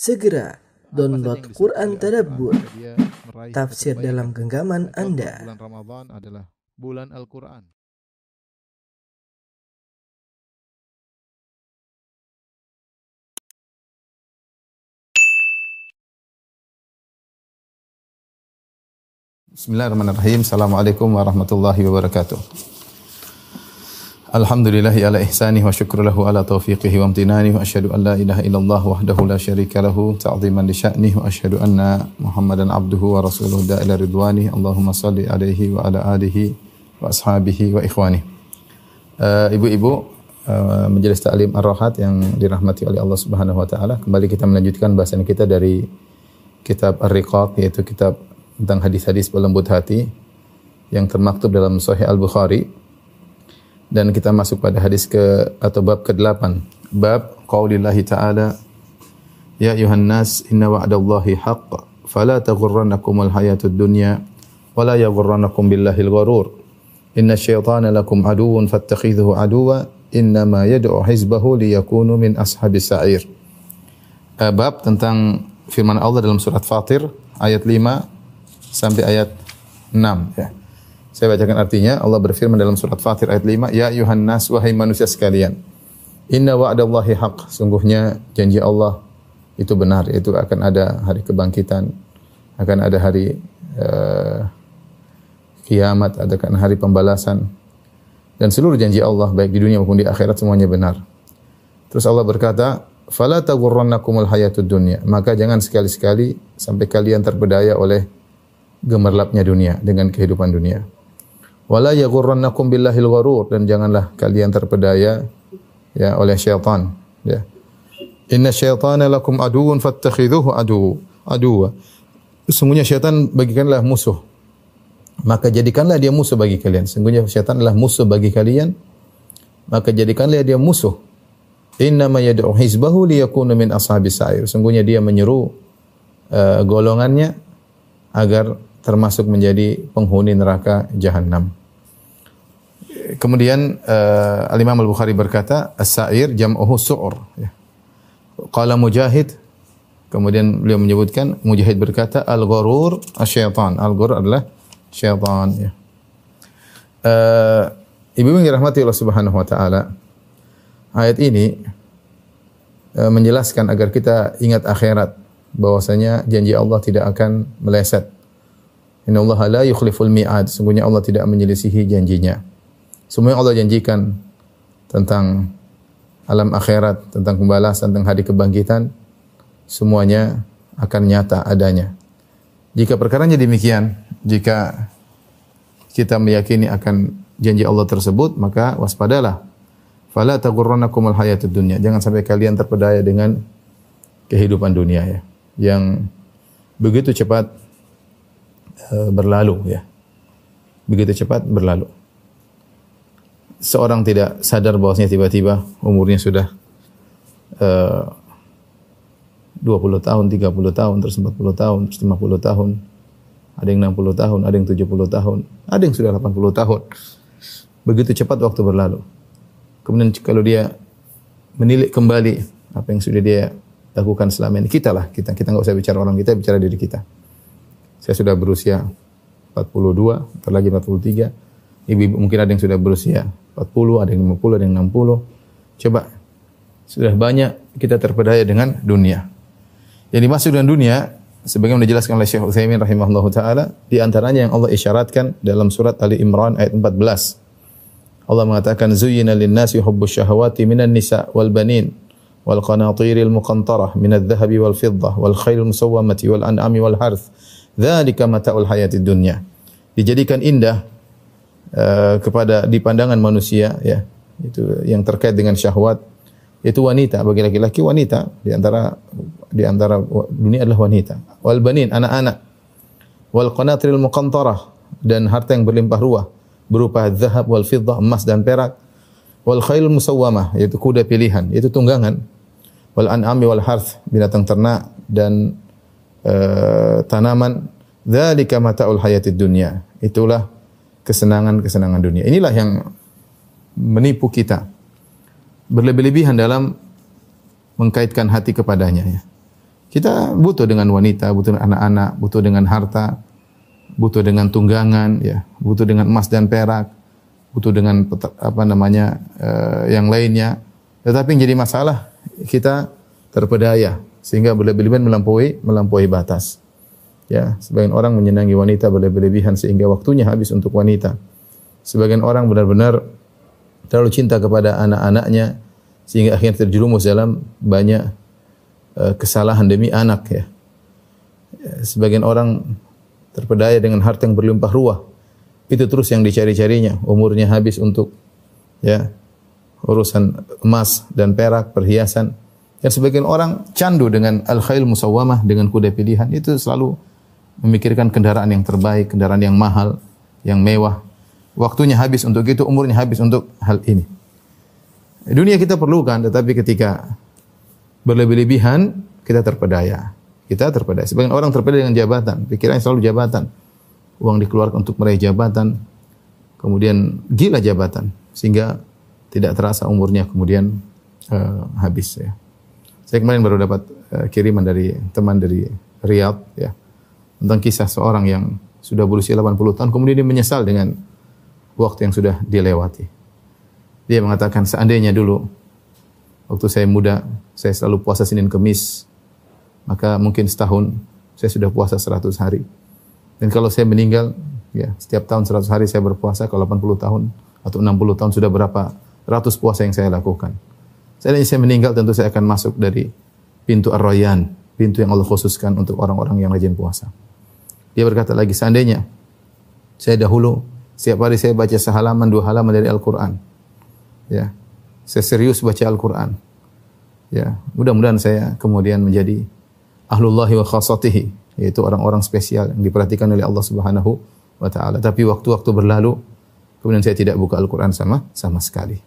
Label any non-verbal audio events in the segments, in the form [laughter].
Segera download Quran Tadabbur, tafsir dalam genggaman Anda. Bulan Ramadan adalah bulan Al-Quran. Bismillahirrahmanirrahim. Assalamualaikum warahmatullahi wabarakatuh. Alhamdulillahi ya ala ihsanih wa syukrulahu ala taufiqihi wa amtinani wa asyhadu an la ilaha illallah wahdahu la syarika lahu ta'ziman li sya'nih wa asyhadu anna Muhammadan abduhu wa rasuluhu da'ila ila ridwani Allahumma salli alaihi wa ala alihi wa ashabihi wa ikhwani. Eh, ibu-ibu, uh, uh, majelis ta'lim Ar-Rahat yang dirahmati oleh Allah Subhanahu wa taala, kembali kita melanjutkan bahasan kita dari kitab Ar-Riqaq yaitu kitab tentang hadis-hadis berlembut hati yang termaktub dalam Sahih Al-Bukhari dan kita masuk pada hadis ke atau bab ke-8 bab qaulillahi ta'ala ya ayuhan inna wa'dallahi haqq fala taghurrannakumul hayatud dunya wala yaghurrannakum billahil gharur inna syaitana lakum aduwwun fattakhidhuhu aduwa inna ma yad'u hizbahu liyakunu min ashabis sa'ir eh, bab tentang firman Allah dalam surat Fatir ayat 5 sampai ayat 6 ya saya bacakan artinya, Allah berfirman dalam surat Fatir ayat 5, Ya Yuhannas, wahai manusia sekalian, Inna wa'adallahi haq, sungguhnya janji Allah itu benar, itu akan ada hari kebangkitan, akan ada hari uh, kiamat, akan hari pembalasan. Dan seluruh janji Allah, baik di dunia maupun di akhirat, semuanya benar. Terus Allah berkata, fala taghurrannakumul hayatud dunya. Maka jangan sekali-sekali sampai kalian terpedaya oleh gemerlapnya dunia dengan kehidupan dunia. Wala yaghurrannakum billahil gharur dan janganlah kalian terpedaya ya oleh syaitan ya. Inna syaitana lakum aduun fattakhidhuhu adu aduwa. Sungguhnya syaitan bagikanlah musuh. Maka jadikanlah dia musuh bagi kalian. Sungguhnya syaitan adalah musuh bagi kalian. Maka jadikanlah dia musuh. Inna ma yad'u hizbahu liyakuna min ashabis sa'ir. Sungguhnya dia menyeru uh, golongannya agar termasuk menjadi penghuni neraka jahanam kemudian uh, eh, Al Imam Al Bukhari berkata as-sa'ir jam'uhu su'ur ya. Qala Mujahid kemudian beliau menyebutkan Mujahid berkata al-gharur asy Al-gharur adalah syaitan ya. Uh, eh, Ibu yang dirahmati Allah Subhanahu wa taala. Ayat ini uh, menjelaskan agar kita ingat akhirat bahwasanya janji Allah tidak akan meleset. Inna Allah la yukhliful mi'ad. Sungguhnya Allah tidak menyelisihi janjinya. Semua yang Allah janjikan tentang alam akhirat, tentang pembalasan, tentang hari kebangkitan, semuanya akan nyata adanya. Jika perkaranya demikian, jika kita meyakini akan janji Allah tersebut, maka waspadalah. Fala taghurrannakumul hayatud dunya. Jangan sampai kalian terpedaya dengan kehidupan dunia ya. Yang begitu cepat eh, berlalu ya. Begitu cepat berlalu seorang tidak sadar bahwasanya tiba-tiba umurnya sudah eh, uh, 20 tahun, 30 tahun, terus 40 tahun, terus 50 tahun. Ada yang 60 tahun, ada yang 70 tahun, ada yang sudah 80 tahun. Begitu cepat waktu berlalu. Kemudian kalau dia menilik kembali apa yang sudah dia lakukan selama ini, kita lah, kita kita nggak usah bicara orang kita, bicara diri kita. Saya sudah berusia 42, terlagi 43. Ibu, ibu mungkin ada yang sudah berusia 40, ada yang 50, ada yang 60. Coba sudah banyak kita terpedaya dengan dunia. Yang dimaksud dengan dunia sebagaimana dijelaskan oleh Syekh Utsaimin rahimahullah taala di antaranya yang Allah isyaratkan dalam surat Ali Imran ayat 14. Allah mengatakan zuyyina lin-nasi hubbus syahawati minan nisa wal banin wal qanatiril muqantarah minadh dhahabi wal fiddah wal khailil musawwamati wal an'ami wal harth. Dzalika mata'ul hayatid dunya. Dijadikan indah Eh, kepada di pandangan manusia ya itu yang terkait dengan syahwat itu wanita bagi laki-laki wanita di antara di antara dunia adalah wanita wal banin anak-anak wal qanatril muqantarah dan harta yang berlimpah ruah berupa zahab wal fiddah emas dan perak wal khail musawwamah yaitu kuda pilihan yaitu tunggangan wal an'ami wal harth binatang ternak dan uh, tanaman dzalika mataul hayatid dunya itulah kesenangan-kesenangan dunia. Inilah yang menipu kita. Berlebih-lebihan dalam mengkaitkan hati kepadanya. Ya. Kita butuh dengan wanita, butuh dengan anak-anak, butuh dengan harta, butuh dengan tunggangan, ya, butuh dengan emas dan perak, butuh dengan apa namanya uh, yang lainnya. Tetapi yang jadi masalah kita terpedaya sehingga berlebih-lebihan melampaui melampaui batas. Ya, sebagian orang menyenangi wanita berlebih-lebihan sehingga waktunya habis untuk wanita. Sebagian orang benar-benar terlalu cinta kepada anak-anaknya sehingga akhirnya terjerumus dalam banyak uh, kesalahan demi anak ya. Sebagian orang terpedaya dengan harta yang berlimpah ruah. Itu terus yang dicari-carinya, umurnya habis untuk ya urusan emas dan perak, perhiasan. Yang sebagian orang candu dengan al-khail musawamah dengan kuda pilihan itu selalu memikirkan kendaraan yang terbaik, kendaraan yang mahal, yang mewah. Waktunya habis untuk itu, umurnya habis untuk hal ini. Dunia kita perlukan, tetapi ketika berlebih-lebihan, kita terpedaya. Kita terpedaya. Sebagian orang terpedaya dengan jabatan, pikirannya selalu jabatan. Uang dikeluarkan untuk meraih jabatan, kemudian gila jabatan, sehingga tidak terasa umurnya kemudian uh, habis ya. Saya kemarin baru dapat uh, kiriman dari teman dari Riyadh ya tentang kisah seorang yang sudah berusia 80 tahun kemudian dia menyesal dengan waktu yang sudah dilewati. Dia mengatakan seandainya dulu waktu saya muda saya selalu puasa Senin Kemis maka mungkin setahun saya sudah puasa 100 hari. Dan kalau saya meninggal ya setiap tahun 100 hari saya berpuasa kalau 80 tahun atau 60 tahun sudah berapa ratus puasa yang saya lakukan. Seandainya saya meninggal tentu saya akan masuk dari pintu Ar-Rayyan, pintu yang Allah khususkan untuk orang-orang yang rajin puasa. Dia berkata lagi, seandainya saya dahulu setiap hari saya baca sehalaman dua halaman dari Al-Qur'an. Ya. Saya serius baca Al-Qur'an. Ya, mudah-mudahan saya kemudian menjadi ahlullahi wa khasatihi, yaitu orang-orang spesial yang diperhatikan oleh Allah Subhanahu wa taala. Tapi waktu-waktu berlalu kemudian saya tidak buka Al-Qur'an sama sama sekali.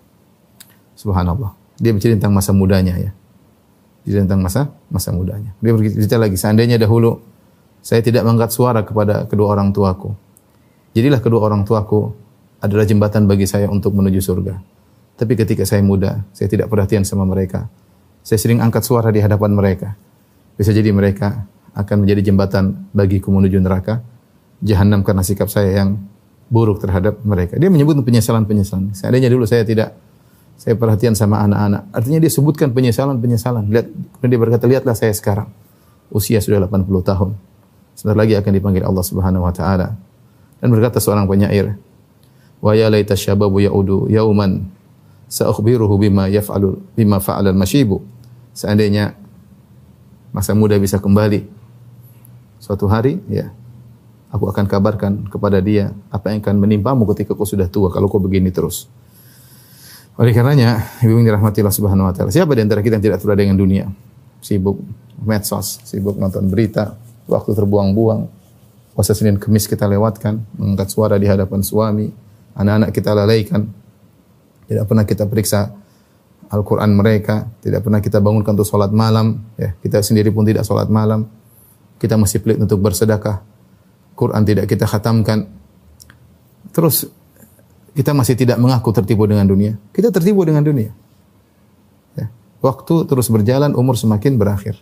Subhanallah. Dia bercerita tentang masa mudanya ya. Dia tentang masa masa mudanya. Dia bercerita lagi seandainya dahulu saya tidak mengangkat suara kepada kedua orang tuaku. Jadilah kedua orang tuaku adalah jembatan bagi saya untuk menuju surga. Tapi ketika saya muda, saya tidak perhatian sama mereka. Saya sering angkat suara di hadapan mereka. Bisa jadi mereka akan menjadi jembatan bagiku menuju neraka. Jahanam karena sikap saya yang buruk terhadap mereka. Dia menyebut penyesalan-penyesalan. Seandainya dulu saya tidak saya perhatian sama anak-anak. Artinya dia sebutkan penyesalan-penyesalan. Lihat, dia berkata, lihatlah saya sekarang. Usia sudah 80 tahun. Sebentar lagi akan dipanggil Allah Subhanahu wa taala. Dan berkata seorang penyair, "Wa ya laita syababu yaudu yauman sa'ukhbiruhu bima yaf'alu bima fa'ala al-masyibu." Seandainya masa muda bisa kembali suatu hari, ya. Aku akan kabarkan kepada dia apa yang akan menimpamu ketika kau sudah tua kalau kau begini terus. Oleh karenanya, ibu yang dirahmatilah subhanahu wa ta'ala. Siapa di antara kita yang tidak terlalu dengan dunia? Sibuk medsos, sibuk nonton berita, waktu terbuang-buang. Puasa Senin Kemis kita lewatkan, mengangkat suara di hadapan suami, anak-anak kita lalaikan. Tidak pernah kita periksa Al-Quran mereka, tidak pernah kita bangunkan untuk sholat malam, ya, kita sendiri pun tidak sholat malam. Kita masih pelit untuk bersedekah. Quran tidak kita khatamkan. Terus kita masih tidak mengaku tertipu dengan dunia. Kita tertipu dengan dunia. Ya, waktu terus berjalan, umur semakin berakhir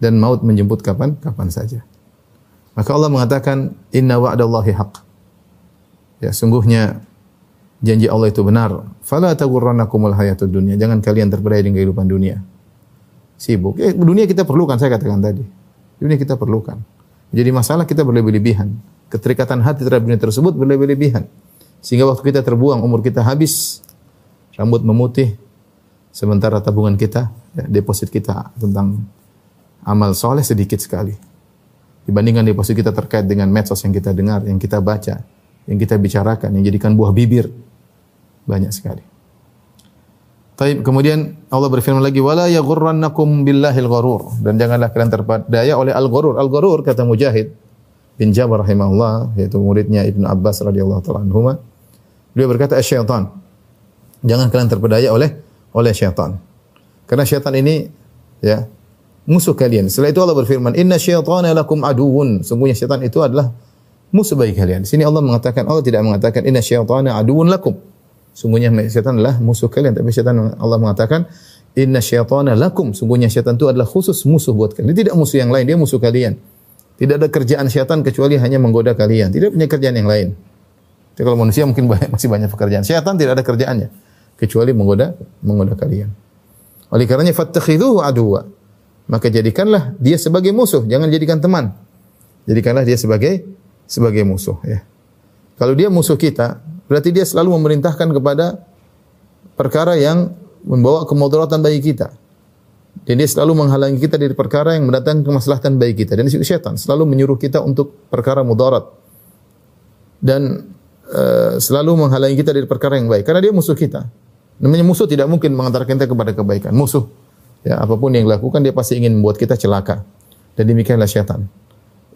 dan maut menjemput kapan kapan saja. Maka Allah mengatakan inna wa'dallahi haq. Ya, sungguhnya janji Allah itu benar. Fala taghurrannakumul hayatud dunya. Jangan kalian terpedaya dengan kehidupan dunia. Sibuk. Eh, dunia kita perlukan saya katakan tadi. Dunia kita perlukan. Jadi masalah kita berlebih-lebihan. Keterikatan hati terhadap dunia tersebut berlebih-lebihan. Sehingga waktu kita terbuang, umur kita habis, rambut memutih, sementara tabungan kita, ya, deposit kita tentang amal soleh sedikit sekali. Dibandingkan posisi kita terkait dengan medsos yang kita dengar, yang kita baca, yang kita bicarakan, yang jadikan buah bibir. Banyak sekali. Taib. Kemudian Allah berfirman lagi, "Wala yaghurrannakum billahil gharur." Dan janganlah kalian terpedaya oleh al-gharur. Al-gharur kata Mujahid bin Jabar rahimahullah, yaitu muridnya Ibnu Abbas radhiyallahu taala anhumah. Dia berkata, "Asyaitan." Jangan kalian terpedaya oleh oleh syaitan. Karena syaitan ini ya musuh kalian. Setelah itu Allah berfirman, "Inna syaitana lakum aduun." Sungguhnya syaitan itu adalah musuh bagi kalian. Di sini Allah mengatakan Allah tidak mengatakan inna syaitana aduun lakum. Sungguhnya syaitan adalah musuh kalian, tapi syaitan Allah mengatakan inna syaitana lakum. Sungguhnya syaitan itu adalah khusus musuh buat kalian. Dia tidak musuh yang lain, dia musuh kalian. Tidak ada kerjaan syaitan kecuali hanya menggoda kalian. Tidak punya kerjaan yang lain. Jadi kalau manusia mungkin banyak, masih banyak pekerjaan. Syaitan tidak ada kerjaannya kecuali menggoda menggoda kalian. Oleh karenanya fattakhiduhu aduwa maka jadikanlah dia sebagai musuh, jangan jadikan teman. Jadikanlah dia sebagai sebagai musuh ya. Kalau dia musuh kita, berarti dia selalu memerintahkan kepada perkara yang membawa kemudaratan bagi kita. Dan dia selalu menghalangi kita dari perkara yang mendatangkan kemaslahatan bagi kita. Dan syaitan selalu menyuruh kita untuk perkara mudarat. Dan uh, selalu menghalangi kita dari perkara yang baik. Karena dia musuh kita. Namanya musuh tidak mungkin mengantarkan kita kepada kebaikan. Musuh Ya, apapun yang dilakukan dia pasti ingin membuat kita celaka. Dan demikianlah syaitan.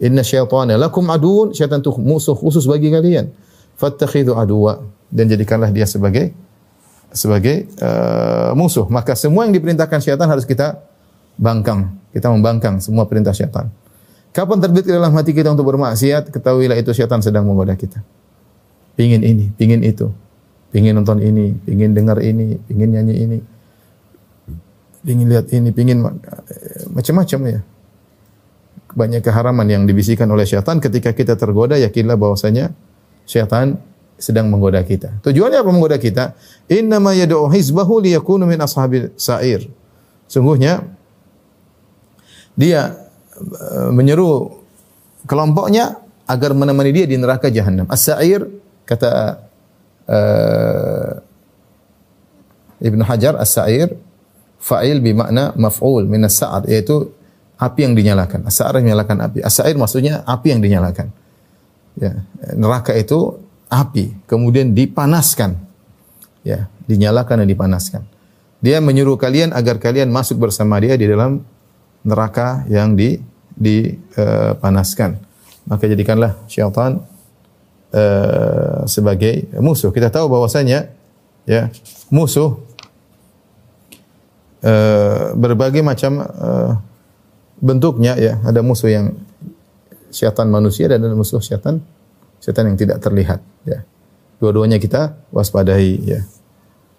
Inna syaitana lakum aduun, syaitan itu musuh khusus bagi kalian. Fattakhidhu aduwa dan jadikanlah dia sebagai sebagai uh, musuh. Maka semua yang diperintahkan syaitan harus kita bangkang. Kita membangkang semua perintah syaitan. Kapan terbit dalam hati kita untuk bermaksiat, ketahuilah itu syaitan sedang menggoda kita. Pingin ini, pingin itu. Pingin nonton ini, pingin dengar ini, pingin nyanyi ini pingin lihat ini, pingin eh, macam-macam ya. Banyak keharaman yang dibisikkan oleh syaitan ketika kita tergoda yakinlah bahwasanya syaitan sedang menggoda kita. Tujuannya apa menggoda kita? Innama yad'u hizbahu liyakunu min ashabil sa'ir. Sungguhnya dia eh, menyeru kelompoknya agar menemani dia di neraka jahanam. As-sa'ir kata uh, eh, Ibn Hajar As-Sa'ir fa'il bimakna maf'ul minas sa'ar yaitu api yang dinyalakan. As-sa'ar menyalakan api. As-sa'ir maksudnya api yang dinyalakan. Ya, neraka itu api kemudian dipanaskan. Ya, dinyalakan dan dipanaskan. Dia menyuruh kalian agar kalian masuk bersama dia di dalam neraka yang di dipanaskan. Eh, Maka jadikanlah syaitan uh, sebagai musuh. Kita tahu bahwasanya ya, musuh Eh, berbagai macam eh, bentuknya ya ada musuh yang syaitan manusia dan ada musuh syaitan syaitan yang tidak terlihat ya dua-duanya kita waspadai ya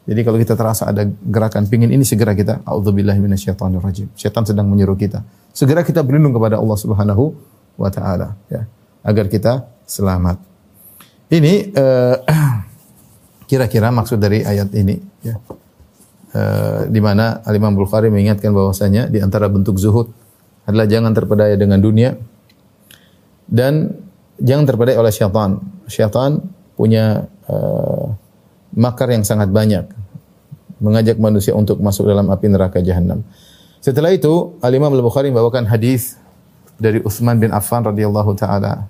jadi kalau kita terasa ada gerakan pingin ini segera kita auzubillahi minasyaitonirrajim syaitan sedang menyuruh kita segera kita berlindung kepada Allah Subhanahu wa taala ya agar kita selamat ini eh, [clears throat] kira-kira uh, maksud dari ayat ini ya Eh, di mana Al Imam Bukhari mengingatkan bahwasanya di antara bentuk zuhud adalah jangan terpedaya dengan dunia dan jangan terpedaya oleh syaitan. Syaitan punya uh, makar yang sangat banyak mengajak manusia untuk masuk dalam api neraka jahanam. Setelah itu Al Imam Bukhari membawakan hadis dari Utsman bin Affan radhiyallahu taala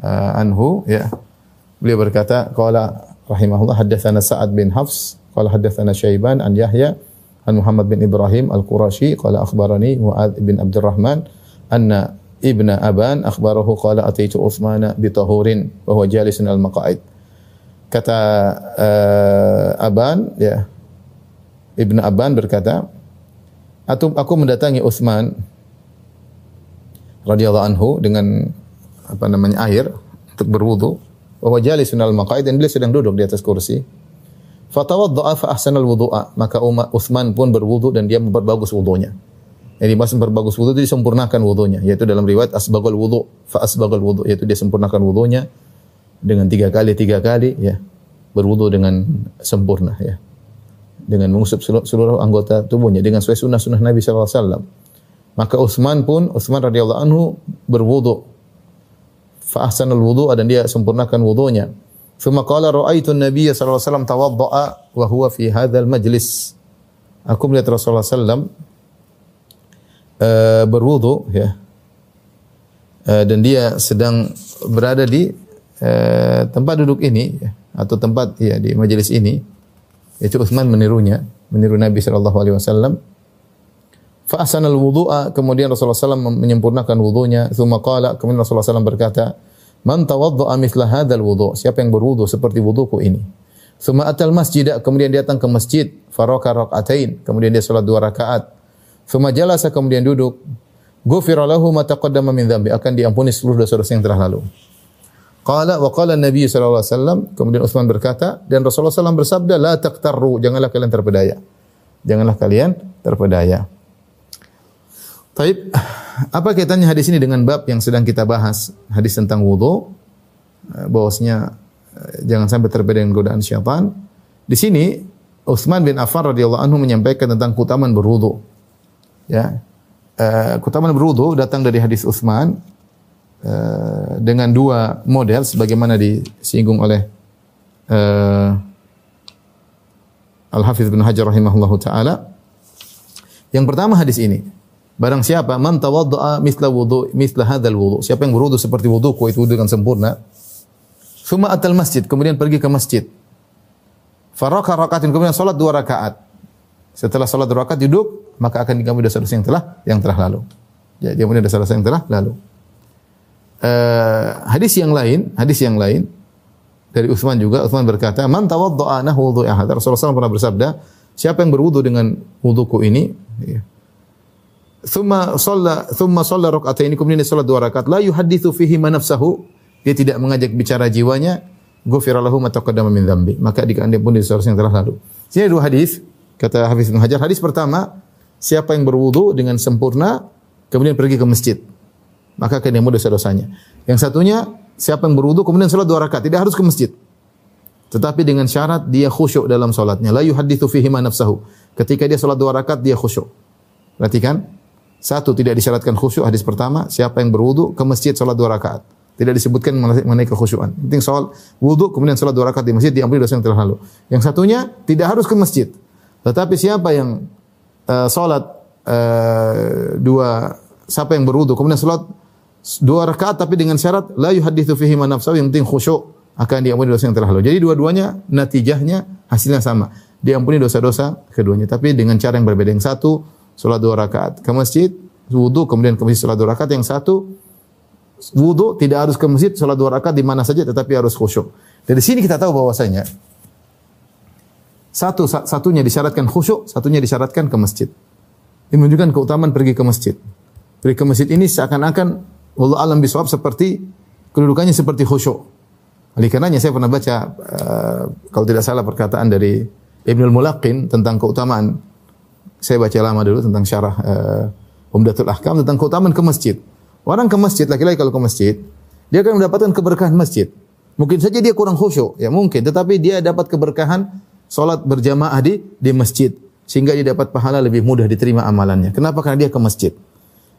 uh, anhu ya. Beliau berkata qala rahimahullah haddatsana Sa'ad bin Hafs Qala haddatsana Syaiban an Yahya an Muhammad bin Ibrahim Al-Qurashi qala akhbarani Mu'ad bin Abdurrahman anna ibna Aban akhbarahu qala ataitu Utsman bi tahurin wa huwa jalisun al-maqa'id. Kata uh, Aban ya Ibnu Aban berkata, Atum, aku mendatangi Utsman radhiyallahu anhu dengan apa namanya air untuk berwudu, wa huwa jalisun al-maqa'id dan beliau sedang duduk di atas kursi." Fatawadda'a fa al wudu'a. Maka Umar Uthman pun berwudhu dan dia memperbagus wudunya. Jadi maksud memperbagus wudu itu disempurnakan wudunya, yaitu dalam riwayat asbagul wudu, fa asbagul wudu, yaitu dia sempurnakan wudunya dengan tiga kali tiga kali ya berwudu dengan sempurna ya dengan mengusap seluruh, anggota tubuhnya dengan sesuai sunnah sunnah Nabi saw. Maka Uthman pun Uthman radhiyallahu anhu berwudu fa al dan dia sempurnakan wudunya Thumma qala ra'aitu an-nabiy sallallahu alaihi wasallam tawaddaa wa huwa fi hadzal majlis. Aku melihat Rasulullah SAW uh, eh, berwudu ya. Uh, dan dia sedang berada di uh, tempat duduk ini ya, atau tempat ya di majelis ini. Yaitu Utsman menirunya, meniru Nabi sallallahu alaihi wasallam. Fa ahsanal wudu'a kemudian Rasulullah SAW menyempurnakan wudunya, thumma qala kemudian Rasulullah SAW berkata, Man tawaddu'a mithla hadzal Siapa yang berwudu seperti wuduku ini? Tsumma atal masjid, kemudian dia datang ke masjid, faraka rakaatain, kemudian dia salat dua rakaat. Tsumma jalasa, kemudian duduk. Ghufira lahu ma taqaddama min dhanbi, akan diampuni seluruh dosa-dosa yang telah lalu. Qala wa qala Nabi sallallahu alaihi wasallam, kemudian Utsman berkata dan Rasulullah SAW bersabda la taqtarru, janganlah kalian terpedaya. Janganlah kalian terpedaya. Taib, apa kaitannya hadis ini dengan bab yang sedang kita bahas? Hadis tentang wudhu, eh, bahwasanya eh, jangan sampai terpedaya dengan godaan syaitan. Di sini Utsman bin Affan radhiyallahu anhu menyampaikan tentang kutaman berwudhu. Ya. Eh, kutaman berwudhu datang dari hadis Utsman dengan dua model sebagaimana disinggung oleh Al-Hafiz bin Hajar rahimahullahu taala. Yang pertama hadis ini Barang siapa man tawaddaa misla wudu misla hadzal wudu. Siapa yang berwudu seperti wuduku itu wudu dengan sempurna. Suma atal masjid, kemudian pergi ke masjid. Faraka rakaatin, kemudian salat dua rakaat. Setelah salat dua rakaat duduk, maka akan diampuni dosa-dosa yang telah yang telah lalu. Ya, diampuni dosa-dosa yang telah lalu. Uh, hadis yang lain, hadis yang lain dari Utsman juga, Utsman berkata, "Man tawaddaa nahwudu ahad." Rasulullah SAW pernah bersabda, siapa yang berwudu dengan wuduku ini, ya, thumma shalla thumma shalla rak'atain kemudian dia salat dua rakaat la yuhadditsu fihi ma nafsahu dia tidak mengajak bicara jiwanya ghufira lahu ma taqaddama min dhanbi maka dikandia pun dosa yang telah lalu sini dua hadis kata Hafiz bin Hajar hadis pertama siapa yang berwudu dengan sempurna kemudian pergi ke masjid maka akan diampuni dosa-dosanya yang satunya siapa yang berwudu kemudian salat dua rakaat tidak harus ke masjid tetapi dengan syarat dia khusyuk dalam salatnya la yuhadditsu fihi ma nafsahu ketika dia salat dua rakaat dia khusyuk perhatikan satu, tidak disyaratkan khusyuk. Hadis pertama, siapa yang berwudu ke masjid sholat dua rakaat. Tidak disebutkan mengenai kekhusyuan. Penting soal wudu, kemudian sholat dua rakaat di masjid, diampuni dosa yang telah lalu. Yang satunya, tidak harus ke masjid. Tetapi siapa yang uh, sholat uh, dua, siapa yang berwudu, kemudian sholat dua rakaat tapi dengan syarat, la yuhadithu fihi nafsa yang penting khusyuk akan diampuni dosa yang telah lalu. Jadi dua-duanya, natijahnya, hasilnya sama. Diampuni dosa-dosa keduanya. Tapi dengan cara yang berbeda. Yang satu, sholat dua rakaat. Ke masjid, wudhu, kemudian ke masjid sholat dua rakaat. Yang satu, wudhu tidak harus ke masjid, sholat dua rakaat di mana saja, tetapi harus khusyuk. Dari sini kita tahu bahwasanya satu satunya disyaratkan khusyuk, satunya disyaratkan ke masjid. Ini menunjukkan keutamaan pergi ke masjid. Pergi ke masjid ini seakan-akan Allah alam bisawab seperti kedudukannya seperti khusyuk. Oleh karenanya saya pernah baca uh, kalau tidak salah perkataan dari Ibnul Mulaqin tentang keutamaan saya baca lama dulu tentang syarah uh, Umdatul Ahkam tentang keutamaan ke masjid. Orang ke masjid laki-laki kalau ke masjid, dia akan mendapatkan keberkahan masjid. Mungkin saja dia kurang khusyuk, ya mungkin, tetapi dia dapat keberkahan solat berjamaah di di masjid sehingga dia dapat pahala lebih mudah diterima amalannya. Kenapa? Karena dia ke masjid.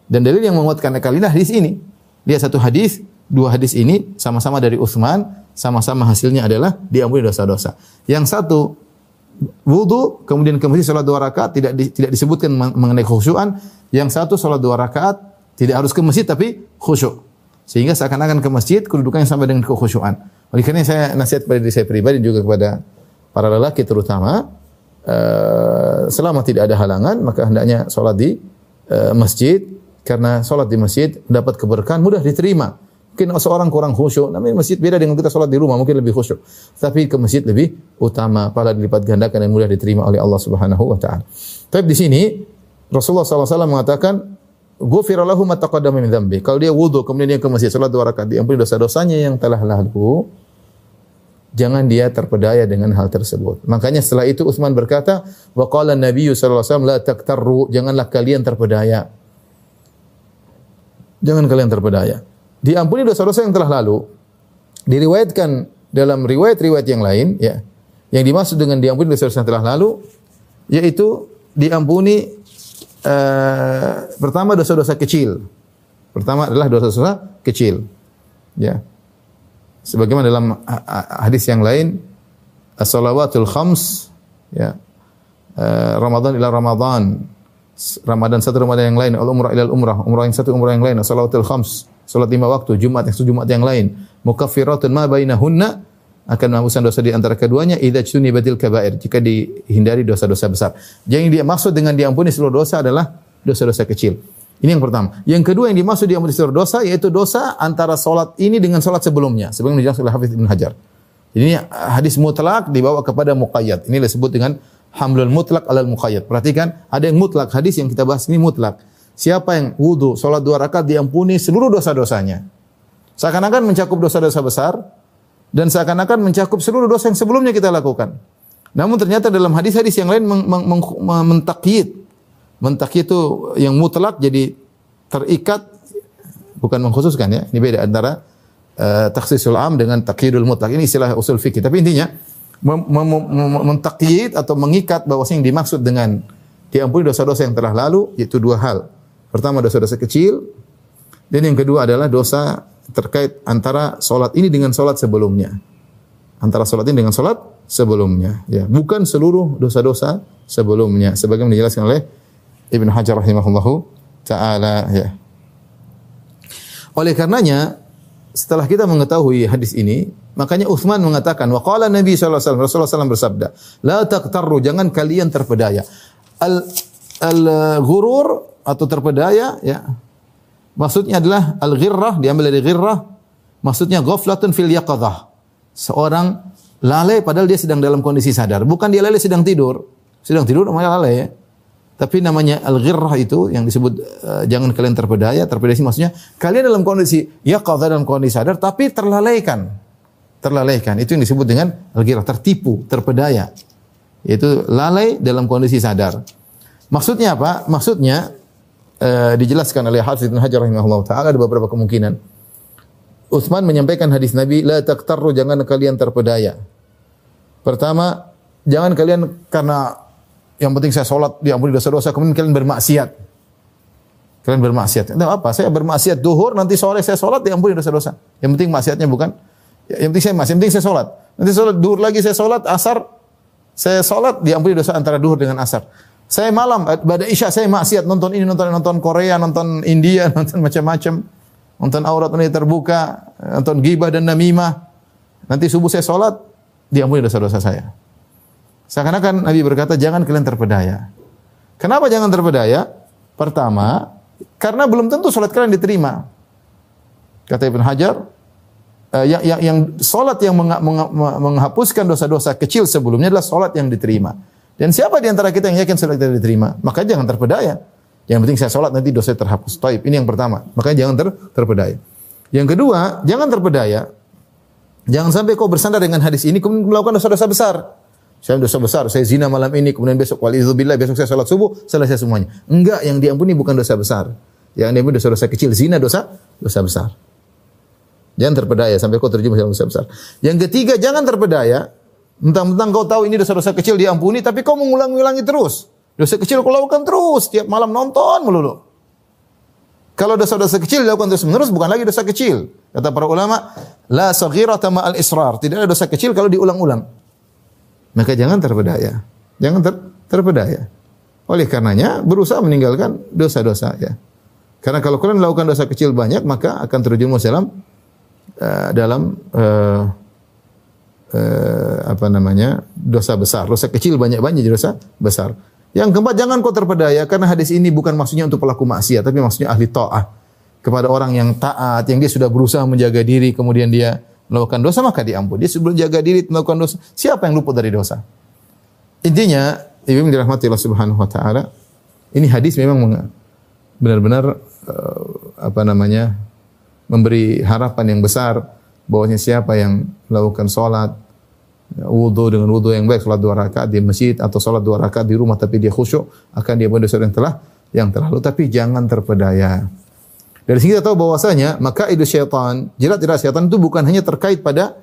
Dan dalil yang menguatkan akal hadis ini. Dia satu hadis, dua hadis ini sama-sama dari Utsman, sama-sama hasilnya adalah diampuni dosa-dosa. Yang satu wudu, kemudian ke masjid salat dua rakaat tidak di, tidak disebutkan mengenai khusyuan. Yang satu salat dua rakaat tidak harus ke masjid tapi khusyuk. Sehingga seakan-akan ke masjid kedudukannya sama dengan kekhusyuan. Oleh karena saya nasihat pada diri saya pribadi juga kepada para lelaki terutama eh, selama tidak ada halangan maka hendaknya salat di eh, masjid karena salat di masjid dapat keberkahan mudah diterima. Mungkin seorang kurang khusyuk, namanya masjid beda dengan kita sholat di rumah, mungkin lebih khusyuk. Tapi ke masjid lebih utama, pahala dilipat gandakan dan mudah diterima oleh Allah Subhanahu wa taala. Tapi di sini Rasulullah SAW mengatakan Ghufira lahu ma min dhanbi. Kalau dia wudu kemudian dia ke masjid salat dua rakaat, diampuni dosa-dosanya yang telah lalu. Jangan dia terpedaya dengan hal tersebut. Makanya setelah itu Utsman berkata, "Wa qala Nabi sallallahu alaihi wasallam la taktarru, janganlah kalian terpedaya." Jangan kalian terpedaya diampuni dosa-dosa yang telah lalu. Diriwayatkan dalam riwayat-riwayat yang lain, ya. Yang dimaksud dengan diampuni dosa-dosa yang telah lalu yaitu diampuni uh, pertama dosa-dosa kecil. Pertama adalah dosa-dosa kecil. Ya. Sebagaimana dalam hadis yang lain, as-salawatul khams ya. Uh, Ramadan ila Ramadan. Ramadan satu Ramadan yang lain, al umrah ila al umrah, umrah yang satu umrah yang lain, as-salawatul khams. Salat lima waktu, Jumat yang Jumat yang lain. Mukaffiratun ma bainahunna akan menghapuskan dosa di antara keduanya idza batil kabair jika dihindari dosa-dosa besar. Jadi yang dia maksud dengan diampuni seluruh dosa adalah dosa-dosa kecil. Ini yang pertama. Yang kedua yang dimaksud diampuni seluruh dosa yaitu dosa antara salat ini dengan salat sebelumnya sebagaimana dijelaskan oleh Hafiz Ibnu Hajar. Ini hadis mutlak dibawa kepada muqayyad. Ini disebut dengan hamlul mutlak alal muqayyad. Perhatikan, ada yang mutlak hadis yang kita bahas ini mutlak. Siapa yang wudhu, sholat dua rakaat diampuni seluruh dosa-dosanya. Seakan-akan mencakup dosa-dosa besar dan seakan-akan mencakup seluruh dosa yang sebelumnya kita lakukan. Namun ternyata dalam hadis-hadis yang lain mentakyid. Mentakyid itu yang mutlak jadi terikat bukan mengkhususkan ya. Ini beda antara uh, eh, taksisul am dengan takyidul mutlak. Ini istilah usul fikih. Tapi intinya mentakyid atau mengikat bahwa yang dimaksud dengan diampuni dosa-dosa yang telah lalu yaitu dua hal. Pertama dosa-dosa kecil dan yang kedua adalah dosa terkait antara solat ini dengan solat sebelumnya. Antara solat ini dengan solat sebelumnya, ya. Bukan seluruh dosa-dosa sebelumnya sebagaimana dijelaskan oleh Ibn Hajar rahimahullahu taala, ya. Oleh karenanya setelah kita mengetahui hadis ini, makanya Uthman mengatakan, wa qala Nabi saw Rasulullah SAW bersabda, la taqtarru, jangan kalian terpedaya. Al al uh, ghurur atau terpedaya ya. Maksudnya adalah al-ghirrah diambil dari ghirrah maksudnya ghaflatun fil yaqadhah. Seorang lalai padahal dia sedang dalam kondisi sadar. Bukan dia lalai sedang tidur. Sedang tidur namanya lalai ya. Tapi namanya al-ghirrah itu yang disebut uh, jangan kalian terpedaya, terpedaya maksudnya kalian dalam kondisi yaqadhah dalam kondisi sadar tapi terlalaikan. Terlalaikan itu yang disebut dengan al-ghirrah, tertipu, terpedaya. Yaitu lalai dalam kondisi sadar. Maksudnya apa? Maksudnya Eh, dijelaskan oleh Hafiz Ibnu Hajar rahimahullah taala ada beberapa kemungkinan. Utsman menyampaikan hadis Nabi, "La taqtarru jangan kalian terpedaya." Pertama, jangan kalian karena yang penting saya salat diampuni dosa-dosa kemudian kalian bermaksiat. Kalian bermaksiat. Nah, apa? Saya bermaksiat duhur nanti sore saya salat diampuni dosa-dosa. Yang penting maksiatnya bukan ya, yang penting saya maksiat, yang penting saya salat. Nanti salat duhur lagi saya salat asar saya salat diampuni dosa antara duhur dengan asar. Saya malam eh, pada Isya saya maksiat nonton ini, nonton nonton Korea, nonton India, [laughs] nonton macam-macam. Nonton aurat eh, nonton terbuka, nonton gibah dan namimah. Nanti subuh saya salat, diampuni dosa-dosa saya. Seakan-akan Nabi berkata, "Jangan kalian terpedaya." Kenapa jangan terpedaya? Pertama, karena belum tentu sholat kalian diterima. Kata Ibn Hajar, eh, ya-, ya-, yang, yang, yang salat yang menghapuskan dosa-dosa kecil sebelumnya adalah sholat yang diterima. Dan siapa di antara kita yang yakin sholat kita diterima? Maka jangan terpedaya. Yang penting saya sholat nanti dosa terhapus. Taib. Ini yang pertama. Makanya jangan ter terpedaya. Yang kedua, jangan terpedaya. Jangan sampai kau bersandar dengan hadis ini kau melakukan dosa-dosa besar. Saya dosa besar, saya zina malam ini, kemudian besok walidzubillah, besok saya sholat subuh, selesai semuanya. Enggak, yang diampuni bukan dosa besar. Yang diampuni dosa-dosa kecil, zina dosa dosa besar. Jangan terpedaya sampai kau terjebak dalam dosa besar. Yang ketiga, jangan terpedaya Mentang-mentang kau tahu ini dosa-dosa kecil diampuni, tapi kau mengulang-ulangi terus. Dosa kecil kau lakukan terus, tiap malam nonton melulu. Kalau dosa-dosa kecil dilakukan terus-menerus, bukan lagi dosa kecil. Kata para ulama, la tama al israr. Tidak ada dosa kecil kalau diulang-ulang. Maka jangan terpedaya. Jangan ter terpedaya. Oleh karenanya, berusaha meninggalkan dosa-dosa ya. Karena kalau kalian melakukan dosa kecil banyak, maka akan terjun eh, dalam uh, eh, dalam uh, eh, apa namanya dosa besar. Dosa kecil banyak banyak jadi dosa besar. Yang keempat jangan kau terpedaya karena hadis ini bukan maksudnya untuk pelaku maksiat tapi maksudnya ahli taat kepada orang yang taat yang dia sudah berusaha menjaga diri kemudian dia melakukan dosa maka diampuni. Dia sebelum jaga diri melakukan dosa siapa yang luput dari dosa? Intinya ibu dirahmati Allah Subhanahu wa taala ini hadis memang benar-benar eh, apa namanya memberi harapan yang besar bahwasanya siapa yang melakukan sholat wudhu dengan wudhu yang baik, sholat dua rakaat di masjid atau sholat dua rakaat di rumah tapi dia khusyuk, akan dia dosa yang telah yang terlalu. Tapi jangan terpedaya. Dari sini kita tahu bahwasanya maka idus syaitan, jerat-jerat syaitan itu bukan hanya terkait pada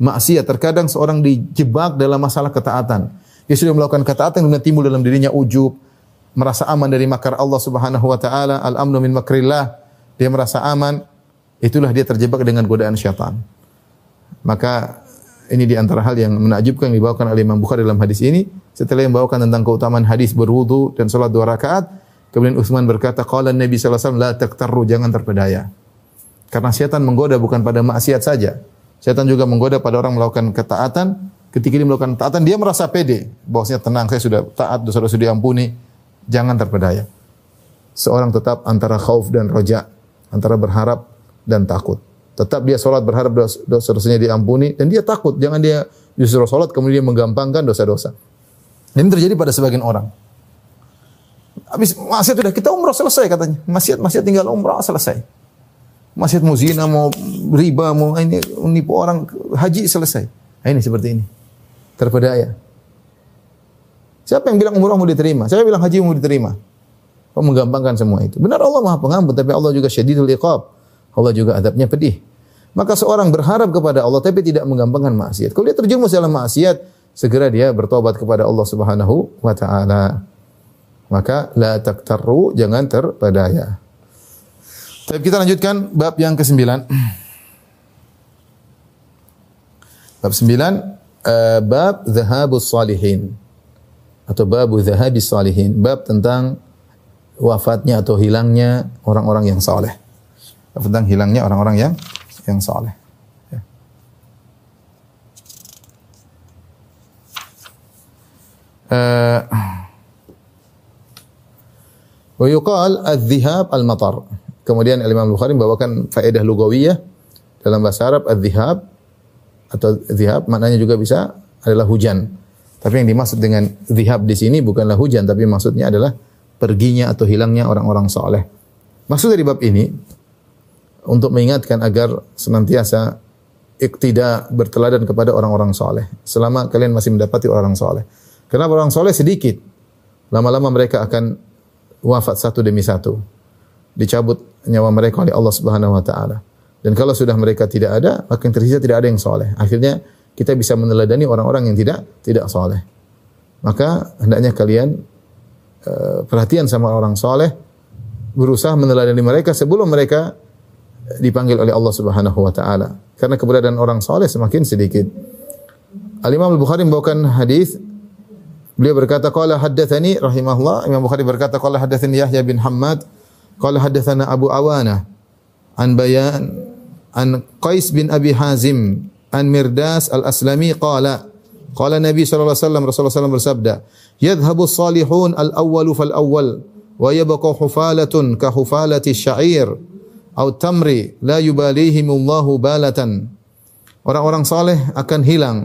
maksiat. Terkadang seorang dijebak dalam masalah ketaatan. Dia sudah melakukan ketaatan dengan timbul dalam dirinya ujub, merasa aman dari makar Allah Subhanahu wa taala, al-amnu min makrillah. Dia merasa aman, itulah dia terjebak dengan godaan syaitan. Maka ini di antara hal yang menakjubkan yang dibawakan oleh Imam Bukhari dalam hadis ini setelah yang membawakan tentang keutamaan hadis berwudu dan sholat dua rakaat kemudian Utsman berkata qala Nabi sallallahu alaihi wasallam la taqtarru jangan terpedaya karena setan menggoda bukan pada maksiat saja setan juga menggoda pada orang melakukan ketaatan ketika dia melakukan ketaatan dia merasa pede bahwasanya tenang saya sudah taat dosa-dosa sudah diampuni jangan terpedaya seorang tetap antara khauf dan roja antara berharap dan takut. Tetap dia sholat berharap dosa-dosanya diampuni dan dia takut. Jangan dia justru sholat kemudian dia menggampangkan dosa-dosa. Ini terjadi pada sebagian orang. Habis maksiat sudah kita umrah selesai katanya. Maksiat maksiat tinggal umrah selesai. Maksiat mau zina, mau riba, mau ini nipu orang, haji selesai. Nah, ini seperti ini. Terpedaya. Siapa yang bilang umrah mau diterima? Siapa yang bilang haji mau diterima? Kau menggampangkan semua itu. Benar Allah Maha Pengampun, tapi Allah juga syadidul iqab. Allah juga adabnya pedih. Maka seorang berharap kepada Allah tapi tidak menggampangkan maksiat. Kalau dia terjerumus dalam maksiat, segera dia bertobat kepada Allah Subhanahu wa taala. Maka la taktaru jangan terpedaya. Tapi kita lanjutkan bab yang ke-9. Bab 9 uh, eh, bab dhahabus salihin atau babu dhahabis salihin, bab tentang wafatnya atau hilangnya orang-orang yang saleh tentang hilangnya orang-orang yang yang soleh. Ya. Eh, wa yuqal adz-dzihab al-matar. Kemudian Imam Bukhari membawakan faedah lugawiyah dalam bahasa Arab adz-dzihab atau dzihab maknanya juga bisa adalah hujan. Tapi yang dimaksud dengan dzihab di sini bukanlah hujan tapi maksudnya adalah perginya atau hilangnya orang-orang saleh. Maksud dari bab ini untuk mengingatkan agar senantiasa tidak berteladan kepada orang-orang soleh. Selama kalian masih mendapati orang soleh. Kenapa orang soleh sedikit. Lama-lama mereka akan wafat satu demi satu. Dicabut nyawa mereka oleh Allah Subhanahu wa taala. Dan kalau sudah mereka tidak ada, makin tersisa tidak ada yang soleh. Akhirnya kita bisa meneladani orang-orang yang tidak tidak soleh. Maka hendaknya kalian eh, perhatian sama orang soleh, berusaha meneladani mereka sebelum mereka dipanggil oleh Allah Subhanahu wa taala. Karena keberadaan orang soleh semakin sedikit. Al Imam Al Bukhari membawakan hadis beliau berkata qala haddatsani rahimahullah Imam Bukhari berkata qala haddatsani Yahya bin Hammad qala haddatsana Abu Awana an Bayan an Qais bin Abi Hazim an Mirdas Al-Aslami qala qala Nabi sallallahu alaihi wasallam Rasulullah SAW bersabda yadhhabu salihun al-awwalu fal awwal wa yabqa hufalatun ka hufalati syair au tamri la yubalihimullahu balatan. Orang-orang saleh akan hilang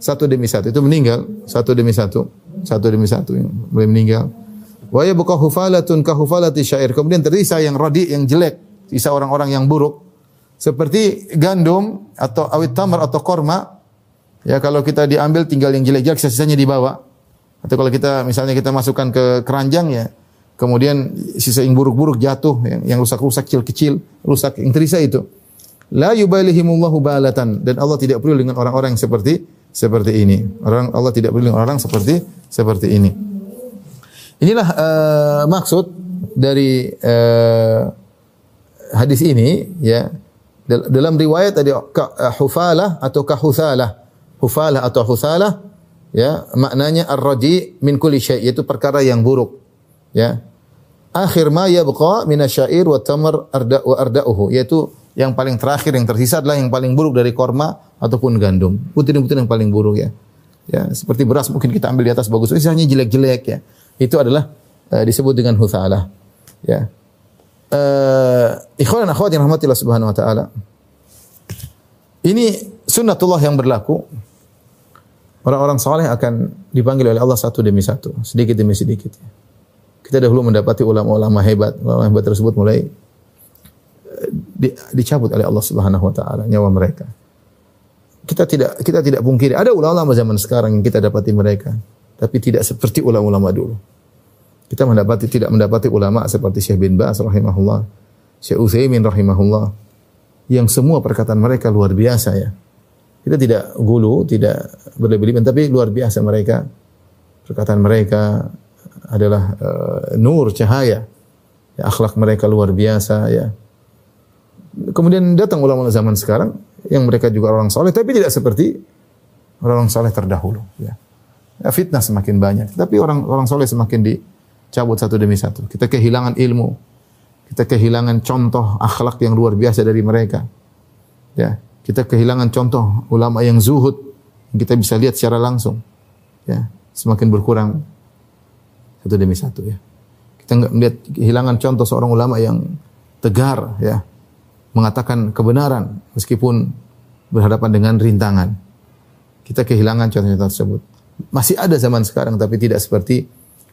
satu demi satu. Itu meninggal satu demi satu, satu demi satu mulai meninggal. Wa yabqa hufalatun ka hufalati syair. Kemudian tersisa yang rodi yang jelek, sisa orang-orang yang buruk seperti gandum atau awit tamar atau korma. Ya kalau kita diambil tinggal yang jelek-jelek sisanya dibawa. Atau kalau kita misalnya kita masukkan ke keranjang ya, Kemudian sisa yang buruk-buruk jatuh, yang, rusak-rusak kecil-kecil, rusak yang terisa itu. La yubalihimullahu balatan dan Allah tidak peduli dengan orang-orang yang seperti seperti ini. Orang Allah tidak peduli dengan orang seperti seperti ini. Inilah uh, maksud dari uh, hadis ini ya. Dalam riwayat tadi eh, hufalah atau kahusalah. Hufalah atau husalah ya maknanya ar-raji min kulli syai yaitu perkara yang buruk ya akhir ma yabqa minasyair wa tamar arda wa arda'uhu yaitu yang paling terakhir yang tersisa adalah yang paling buruk dari korma ataupun gandum putih-putih yang paling buruk ya ya seperti beras mungkin kita ambil di atas bagus oh, sisanya jelek-jelek ya itu adalah uh, disebut dengan hutsalah ya uh, ikhwan akhwat yang rahmatillah subhanahu wa taala ini sunnatullah yang berlaku orang-orang saleh akan dipanggil oleh Allah satu demi satu sedikit demi sedikit ya. Kita dahulu mendapati ulama-ulama hebat. Ulama hebat tersebut mulai eh, di, dicabut oleh Allah Subhanahu wa taala nyawa mereka. Kita tidak kita tidak pungkiri ada ulama-ulama zaman sekarang yang kita dapati mereka, tapi tidak seperti ulama-ulama dulu. Kita mendapati tidak mendapati ulama seperti Syekh bin Ba'as rahimahullah, Syekh Utsaimin rahimahullah yang semua perkataan mereka luar biasa ya. Kita tidak gulu, tidak berlebihan, tapi luar biasa mereka perkataan mereka, adalah uh, nur cahaya. Ya, akhlak mereka luar biasa ya. Kemudian datang ulama zaman sekarang yang mereka juga orang soleh tapi tidak seperti orang soleh terdahulu ya. ya fitnah semakin banyak tapi orang orang soleh semakin dicabut satu demi satu. Kita kehilangan ilmu. Kita kehilangan contoh akhlak yang luar biasa dari mereka. Ya, kita kehilangan contoh ulama yang zuhud. Kita bisa lihat secara langsung. Ya, semakin berkurang satu demi satu ya. Kita nggak melihat kehilangan contoh seorang ulama yang tegar ya mengatakan kebenaran meskipun berhadapan dengan rintangan. Kita kehilangan contoh-contoh tersebut. Masih ada zaman sekarang tapi tidak seperti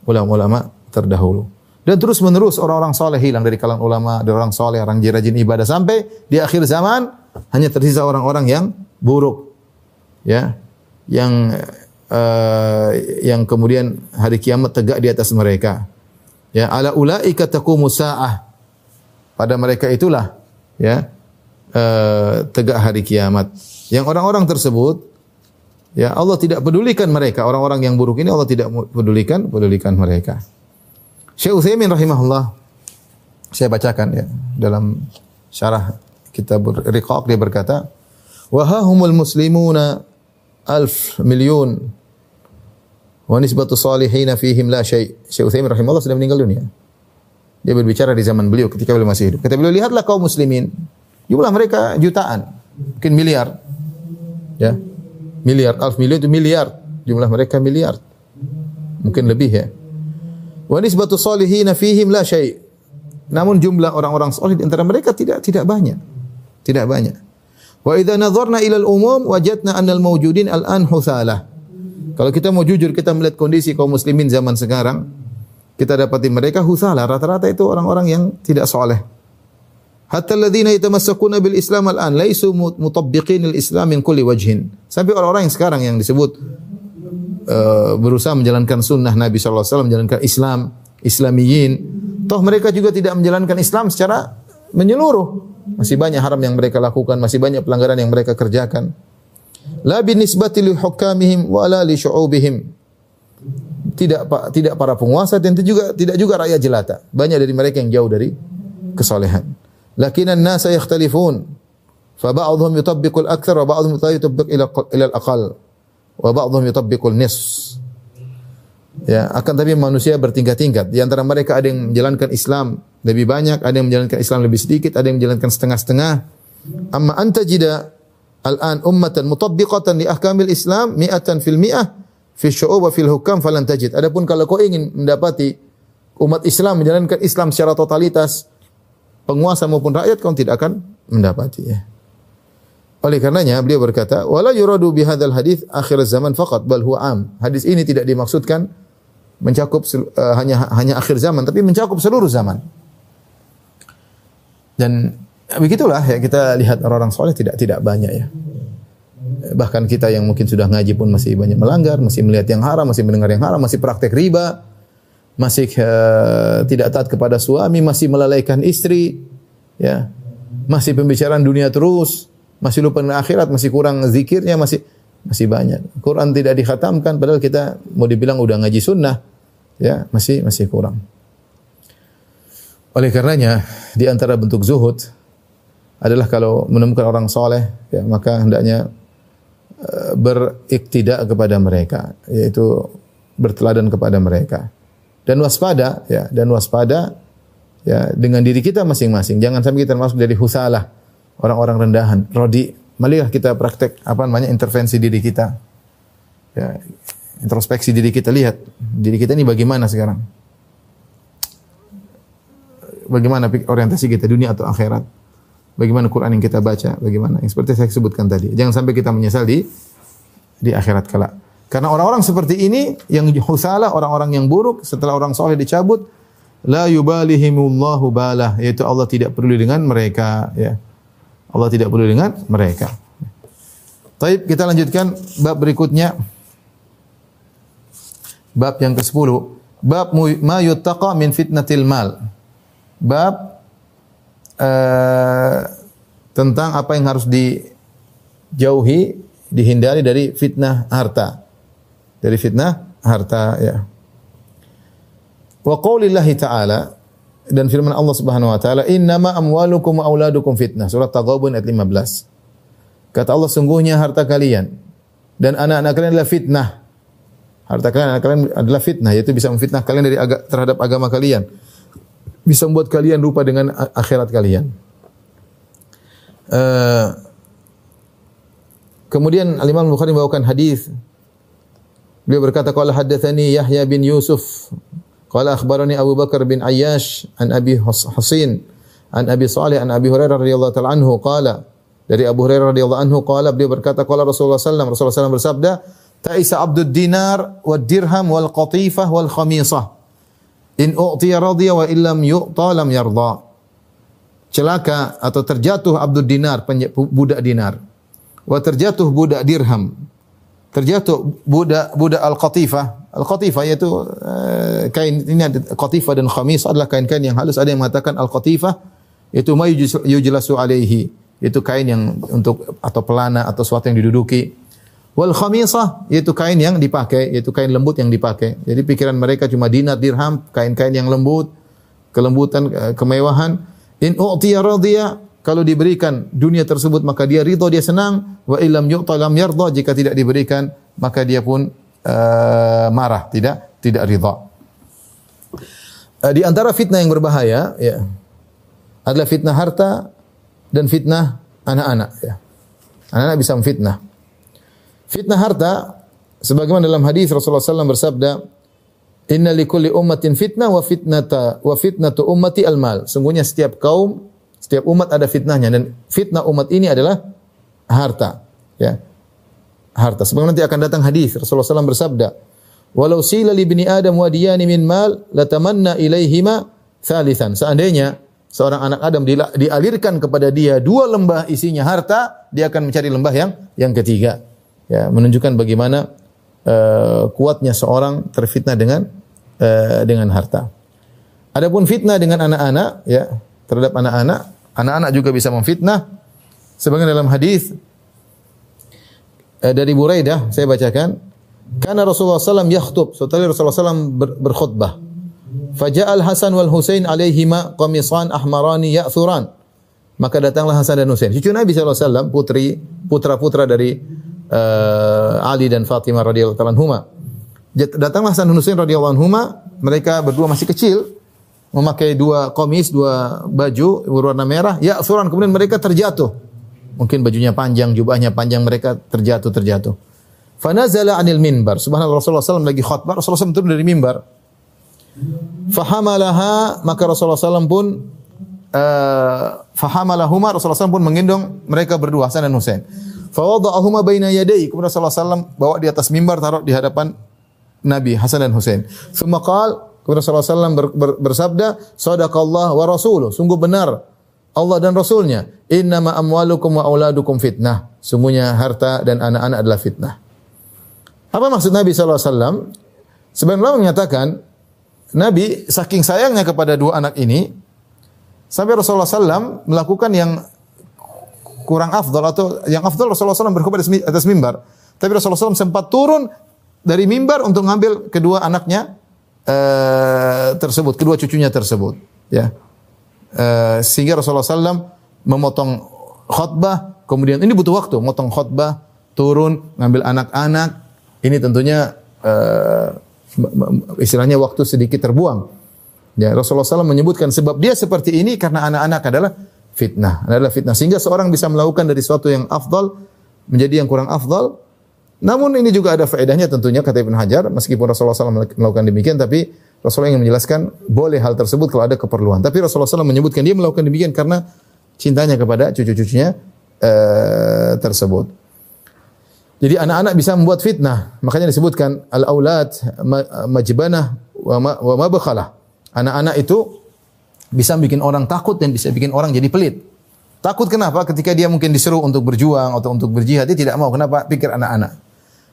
ulama-ulama terdahulu. Dan terus menerus orang-orang soleh hilang dari kalangan ulama, dari orang soleh, orang rajin ibadah sampai di akhir zaman hanya tersisa orang-orang yang buruk, ya, yang Eh, yang kemudian hari kiamat tegak di atas mereka. Ya, ala ulaika taqumu saah. Pada mereka itulah ya uh, tegak hari kiamat. Yang orang-orang tersebut ya Allah tidak pedulikan mereka. Orang-orang yang buruk ini Allah tidak pedulikan, pedulikan mereka. Syekh Utsaimin rahimahullah saya bacakan ya dalam syarah kitab Riqaq dia berkata, "Wa humul muslimuna alf milyun Wa nisbatu salihina fihim la syai. Syekh Utsaimin rahimahullah sudah meninggal dunia. Dia berbicara di zaman beliau ketika beliau masih hidup. Kata beliau, lihatlah kaum muslimin. Jumlah mereka jutaan, mungkin miliar. Ya. Miliar, alf miliar itu miliar. Jumlah mereka miliar. Mungkin lebih ya. Wa nisbatu salihina fihim la syai. Namun jumlah orang-orang salih di antara mereka tidak tidak banyak. Tidak banyak. Wa idza nadharna ilal umum wajadna annal mawjudin al-an husalah. Kalau kita mau jujur, kita melihat kondisi kaum muslimin zaman sekarang, kita dapati mereka husala, rata-rata itu orang-orang yang tidak soleh. Hatta alladhina yatamassakuna bil Islam al-an laisu mutabbiqin al-Islam min kulli wajhin. Sampai orang-orang yang sekarang yang disebut uh, berusaha menjalankan sunnah Nabi sallallahu alaihi wasallam, menjalankan Islam, Islamiyin, toh mereka juga tidak menjalankan Islam secara menyeluruh. Masih banyak haram yang mereka lakukan, masih banyak pelanggaran yang mereka kerjakan. La binisbati li hukamihim wa la li syu'ubihim. Tidak tidak para penguasa dan juga tidak juga rakyat jelata. Banyak dari mereka yang jauh dari kesalehan. Lakinan nasa yakhtalifun. Fa ba'dhum yutabbiqul akthar wa ba'dhum yutabbiq ila ila al-aqal. Wa ba'dhum yutabbiqul nisf. Ya, akan tapi manusia bertingkat-tingkat. Di antara mereka ada yang menjalankan Islam lebih banyak, ada yang menjalankan Islam lebih sedikit, ada yang menjalankan setengah-setengah. Amma anta jida al-an ummatan mutabbiqatan li ahkamil Islam mi'atan fil mi'ah fi syu'ub wa fil hukam falan tajid. Adapun kalau kau ingin mendapati umat Islam menjalankan Islam secara totalitas, penguasa maupun rakyat kau tidak akan mendapati ya. Oleh karenanya beliau berkata, "Wala yuradu bihadzal hadis akhir zaman faqat bal huwa am." Hadis ini tidak dimaksudkan mencakup uh, hanya hanya akhir zaman tapi mencakup seluruh zaman. Dan Ya, begitulah ya kita lihat orang-orang soleh tidak tidak banyak ya. Bahkan kita yang mungkin sudah ngaji pun masih banyak melanggar, masih melihat yang haram, masih mendengar yang haram, masih praktek riba, masih uh, tidak taat kepada suami, masih melalaikan istri, ya, masih pembicaraan dunia terus, masih lupa dengan akhirat, masih kurang zikirnya, masih masih banyak. Quran tidak dikhatamkan padahal kita mau dibilang udah ngaji sunnah ya masih masih kurang. Oleh karenanya di antara bentuk zuhud adalah kalau menemukan orang soleh, ya, maka hendaknya uh, beriktidak kepada mereka, yaitu berteladan kepada mereka. Dan waspada, ya, dan waspada ya, dengan diri kita masing-masing. Jangan sampai kita masuk dari husalah, orang-orang rendahan, rodi. Marilah kita praktek apa namanya intervensi diri kita. Ya, introspeksi diri kita lihat diri kita ini bagaimana sekarang. Bagaimana orientasi kita dunia atau akhirat? bagaimana Quran yang kita baca, bagaimana yang seperti saya sebutkan tadi. Jangan sampai kita menyesal di di akhirat kelak. Karena orang-orang seperti ini yang husalah, orang-orang yang buruk setelah orang soleh dicabut, la yubalihimullahu balah, yaitu Allah tidak peduli dengan mereka, ya. Allah tidak peduli dengan mereka. Taib, kita lanjutkan bab berikutnya. Bab yang ke-10, bab ma yuttaqa min fitnatil mal. Bab Eh, tentang apa yang harus dijauhi, dihindari dari fitnah harta. Dari fitnah harta ya. Wa qaulillahi ta'ala dan firman Allah Subhanahu wa taala, "Innama amwalukum wa auladukum fitnah." Surat Taghabun ayat 15. Kata Allah, sungguhnya harta kalian dan anak-anak kalian adalah fitnah. Harta kalian, anak kalian adalah fitnah, yaitu bisa memfitnah kalian dari aga, terhadap agama kalian bisa membuat kalian lupa dengan akhirat kalian. Uh, kemudian Al Imam Bukhari membawakan hadis. Beliau berkata qala haddatsani Yahya bin Yusuf qala akhbarani Abu Bakar bin Ayyash an Abi Hasin an Abi Salih an Abi Hurairah radhiyallahu taala anhu qala dari Abu Hurairah radhiyallahu anhu qala beliau berkata qala Rasulullah sallallahu Rasulullah sallallahu bersabda ta'isa abdud dinar wad dirham wal qatifah wal khamisah In u'tiya radhiya wa illam yu'ta lam yardha. Celaka atau terjatuh abdul dinar, budak dinar. Wa terjatuh budak dirham. Terjatuh budak budak al-qatifah. Al-qatifah yaitu uh, eh, kain ini ada qatifah dan khamis adalah kain-kain yang halus. Ada yang mengatakan al-qatifah itu ma yujlasu alaihi. Itu kain yang untuk atau pelana atau sesuatu yang diduduki. Wal khamisah yaitu kain yang dipakai, yaitu kain lembut yang dipakai. Jadi pikiran mereka cuma dinar, dirham, kain-kain yang lembut, kelembutan, eh, kemewahan. In u'tiya radhiya, kalau diberikan dunia tersebut maka dia ridho, dia senang. Wa illam yu'ta lam yardha, jika tidak diberikan maka dia pun uh, marah, tidak tidak ridho. Uh, eh, di antara fitnah yang berbahaya ya, adalah fitnah harta dan fitnah anak-anak ya. Anak-anak bisa memfitnah. Fitnah harta sebagaimana dalam hadis Rasulullah SAW bersabda, Inna kulli ummatin fitnah wa fitnata wa fitnatu ummati al-mal. Sungguhnya setiap kaum, setiap umat ada fitnahnya dan fitnah umat ini adalah harta, ya. Harta. Sebagaimana nanti akan datang hadis Rasulullah SAW bersabda, "Walau sila li bini Adam wadiyani min mal, latamanna ilaihima thalithan." Seandainya seorang anak Adam dialirkan kepada dia dua lembah isinya harta, dia akan mencari lembah yang yang ketiga ya menunjukkan bagaimana uh, kuatnya seorang terfitnah dengan uh, dengan harta. Adapun fitnah dengan anak-anak ya terhadap anak-anak, anak-anak juga bisa memfitnah. Sebagian dalam hadis uh, dari Buraidah saya bacakan, karena Rasulullah SAW yakhtub, setelah Rasulullah SAW ber, berkhutbah. Faja'al Hasan wal Husain alaihima qamisan ahmarani ya'thuran. Maka datanglah Hasan dan Husain. Cucu Nabi SAW, putri, putra-putra dari uh, Ali dan Fatimah radhiyallahu anhuma. Datanglah Hasan Husain radhiyallahu anhuma, mereka berdua masih kecil, memakai dua komis, dua baju berwarna merah, ya suran kemudian mereka terjatuh. Mungkin bajunya panjang, jubahnya panjang, mereka terjatuh terjatuh. fana zala anil minbar. Subhanallah Rasulullah SAW lagi khutbah, Rasulullah SAW turun dari mimbar. Fahamalaha, maka Rasulullah SAW pun uh, fahamalahuma, Rasulullah SAW pun menggendong mereka berdua, Hasan dan Husain. Fawadahuma baina yadai. Kemudian Rasulullah SAW bawa di atas mimbar taruh di hadapan Nabi Hasan dan Husain. Summa qal, kemudian Rasulullah SAW ber, ber, bersabda, "Sadaqallah wa rasuluh." Sungguh benar Allah dan Rasulnya. Innama amwalukum wa auladukum fitnah. Sungguhnya harta dan anak-anak adalah fitnah. Apa maksud Nabi SAW? Sebenarnya ulama menyatakan, Nabi saking sayangnya kepada dua anak ini, sampai Rasulullah SAW melakukan yang kurang afdol atau yang afdol Rasulullah SAW berkhutbah atas mimbar. Tapi Rasulullah SAW sempat turun dari mimbar untuk mengambil kedua anaknya uh, tersebut, kedua cucunya tersebut. Ya, uh, sehingga Rasulullah SAW memotong khutbah. Kemudian ini butuh waktu, memotong khutbah, turun, ngambil anak-anak. Ini tentunya uh, istilahnya waktu sedikit terbuang. Ya, Rasulullah SAW menyebutkan sebab dia seperti ini karena anak-anak adalah fitnah. Adalah fitnah. Sehingga seorang bisa melakukan dari suatu yang afdal menjadi yang kurang afdal. Namun ini juga ada faedahnya tentunya kata Ibn Hajar. Meskipun Rasulullah SAW melakukan demikian, tapi Rasulullah ingin menjelaskan boleh hal tersebut kalau ada keperluan. Tapi Rasulullah SAW menyebutkan dia melakukan demikian karena cintanya kepada cucu-cucunya eh, tersebut. Jadi anak-anak bisa membuat fitnah. Makanya disebutkan al-aulad majbanah wa, ma, Anak-anak itu bisa bikin orang takut dan bisa bikin orang jadi pelit. Takut kenapa? Ketika dia mungkin disuruh untuk berjuang atau untuk berjihad, dia tidak mau. Kenapa? Pikir anak-anak.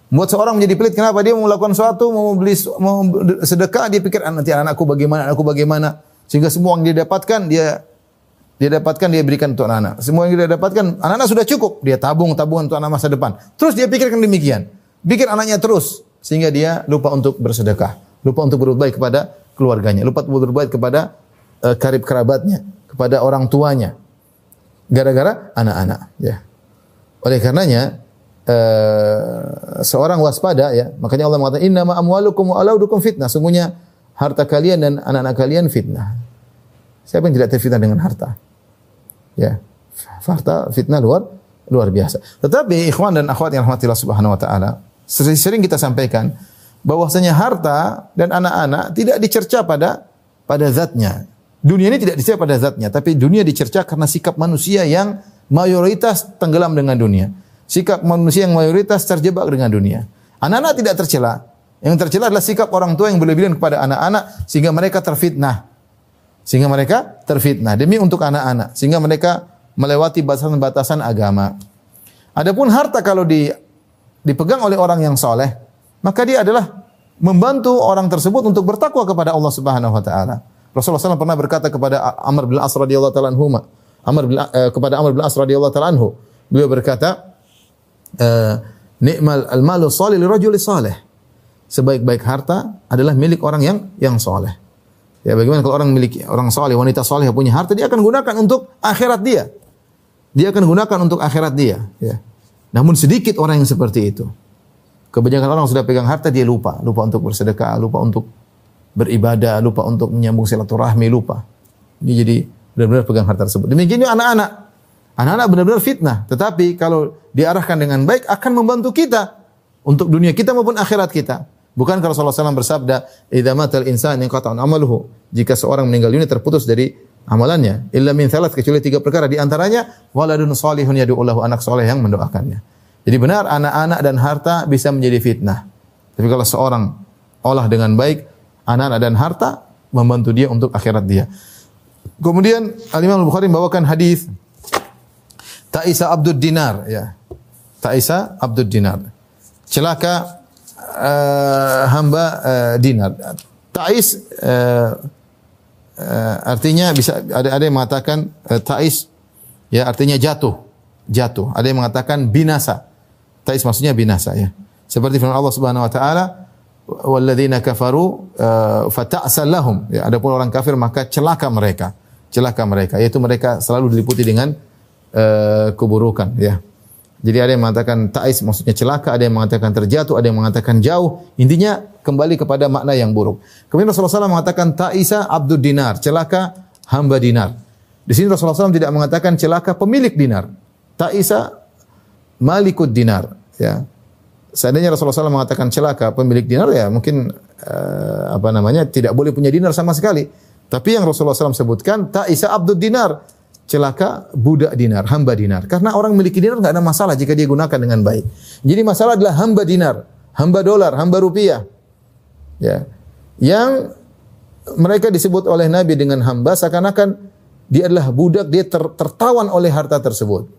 Buat seorang menjadi pelit, kenapa? Dia mau melakukan sesuatu, mau beli mau sedekah, dia pikir ah, nanti anakku bagaimana, anakku bagaimana. Sehingga semua yang dia dapatkan, dia dia dapatkan, dia berikan untuk anak-anak. Semua yang dia dapatkan, anak-anak sudah cukup. Dia tabung, tabungan untuk anak masa depan. Terus dia pikirkan demikian. Pikir anaknya terus. Sehingga dia lupa untuk bersedekah. Lupa untuk berbuat baik kepada keluarganya. Lupa untuk berbuat baik kepada uh, karib kerabatnya, kepada orang tuanya. Gara-gara anak-anak, ya. Oleh karenanya uh, seorang waspada ya, makanya Allah mengatakan ma amwalukum wa auladukum fitnah. Sungguhnya harta kalian dan anak-anak kalian fitnah. Siapa yang tidak terfitnah dengan harta? Ya. Harta fitnah luar luar biasa. Tetapi ikhwan dan akhwat yang rahmatillah subhanahu wa taala, sering-sering kita sampaikan bahwasanya harta dan anak-anak tidak dicerca pada pada zatnya. Dunia ini tidak dicerca pada zatnya, tapi dunia dicerca karena sikap manusia yang mayoritas tenggelam dengan dunia. Sikap manusia yang mayoritas terjebak dengan dunia. Anak-anak tidak tercela. Yang tercela adalah sikap orang tua yang berlebihan kepada anak-anak sehingga mereka terfitnah. Sehingga mereka terfitnah demi untuk anak-anak, sehingga mereka melewati batasan-batasan agama. Adapun harta kalau di, dipegang oleh orang yang soleh, maka dia adalah membantu orang tersebut untuk bertakwa kepada Allah Subhanahu wa taala. Rasulullah SAW pernah berkata kepada Amr bin As radhiyallahu taala anhu, Amr bin eh, kepada Amr bin As radhiyallahu taala anhu, beliau berkata, eh, "Ni'mal al-malu salih li rajuli salih." Sebaik-baik harta adalah milik orang yang yang soleh. Ya bagaimana kalau orang milik orang soleh, wanita soleh punya harta, dia akan gunakan untuk akhirat dia. Dia akan gunakan untuk akhirat dia. Ya. Namun sedikit orang yang seperti itu. Kebanyakan orang sudah pegang harta dia lupa, lupa untuk bersedekah, lupa untuk beribadah, lupa untuk menyambung silaturahmi, lupa. Ini jadi benar-benar pegang harta tersebut. Demikian juga anak-anak. Anak-anak benar-benar fitnah, tetapi kalau diarahkan dengan baik akan membantu kita untuk dunia kita maupun akhirat kita. Bukan kalau Rasulullah SAW bersabda, "Idza matal insan yang qata'an amaluhu." Jika seorang meninggal dunia terputus dari amalannya, illa min thalas kecuali tiga perkara di antaranya waladun salihun yad'u anak soleh yang mendoakannya. Jadi benar anak-anak dan harta bisa menjadi fitnah. Tapi kalau seorang olah dengan baik, anak-anak dan harta membantu dia untuk akhirat dia. Kemudian Al Imam Bukhari membawakan hadis Ta'isa abdur Dinar ya. Ta'isa abdur Dinar. Celaka uh, hamba uh, dinar. Ta'is uh, uh, artinya bisa ada ada yang mengatakan uh, ta'is ya artinya jatuh. Jatuh. Ada yang mengatakan binasa. Ta'is maksudnya binasa ya. Seperti firman Allah Subhanahu wa taala, walladzina kafaru eh, fata'sal lahum. Ya, adapun orang kafir maka celaka mereka. Celaka mereka yaitu mereka selalu diliputi dengan uh, keburukan ya. Jadi ada yang mengatakan ta'is maksudnya celaka, ada yang mengatakan terjatuh, ada yang mengatakan jauh. Intinya kembali kepada makna yang buruk. Kemudian Rasulullah SAW mengatakan ta'isa abdud dinar, celaka hamba dinar. Di sini Rasulullah SAW tidak mengatakan celaka pemilik dinar. Ta'isa malikud dinar. Ya seandainya Rasulullah SAW mengatakan celaka pemilik dinar ya mungkin uh, apa namanya tidak boleh punya dinar sama sekali. Tapi yang Rasulullah SAW sebutkan tak isa abdud dinar celaka budak dinar, hamba dinar. Karena orang memiliki dinar nggak ada masalah jika dia gunakan dengan baik. Jadi masalah adalah hamba dinar, hamba dolar, hamba rupiah. Ya. Yang mereka disebut oleh Nabi dengan hamba seakan-akan dia adalah budak, dia ter tertawan oleh harta tersebut.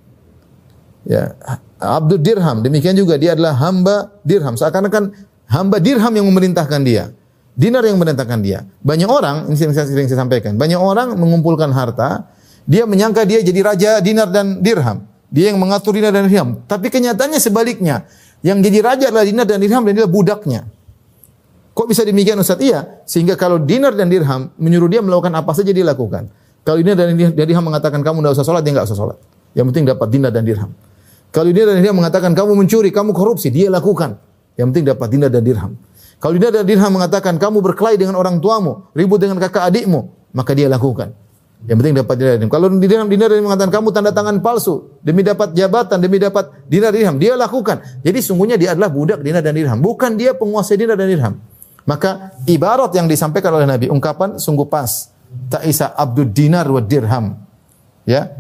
Ya, abdu dirham. Demikian juga dia adalah hamba dirham. Seakan-akan hamba dirham yang memerintahkan dia. Dinar yang memerintahkan dia. Banyak orang, ini yang saya sering saya sampaikan, banyak orang mengumpulkan harta, dia menyangka dia jadi raja dinar dan dirham. Dia yang mengatur dinar dan dirham. Tapi kenyataannya sebaliknya. Yang jadi raja adalah dinar dan dirham dan dia budaknya. Kok bisa demikian Ustaz? Iya, sehingga kalau dinar dan dirham menyuruh dia melakukan apa saja dia lakukan. Kalau dinar dan dirham mengatakan kamu tidak usah sholat, dia nggak usah sholat. Yang penting dapat dinar dan dirham. Kalau dia dan dia mengatakan kamu mencuri, kamu korupsi, dia lakukan. Yang penting dapat dinar dan dirham. Kalau dinar dan dirham mengatakan kamu berkelahi dengan orang tuamu, ribut dengan kakak adikmu, maka dia lakukan. Yang penting dapat dinar dan dirham. Kalau dirham dinar dan mengatakan kamu tanda tangan palsu demi dapat jabatan, demi dapat dinar dirham, dia lakukan. Jadi sungguhnya dia adalah budak dinar dan dirham, bukan dia penguasa dinar dan dirham. Maka ibarat yang disampaikan oleh Nabi, ungkapan sungguh pas. Ta'isa abdud dinar wa dirham. Ya.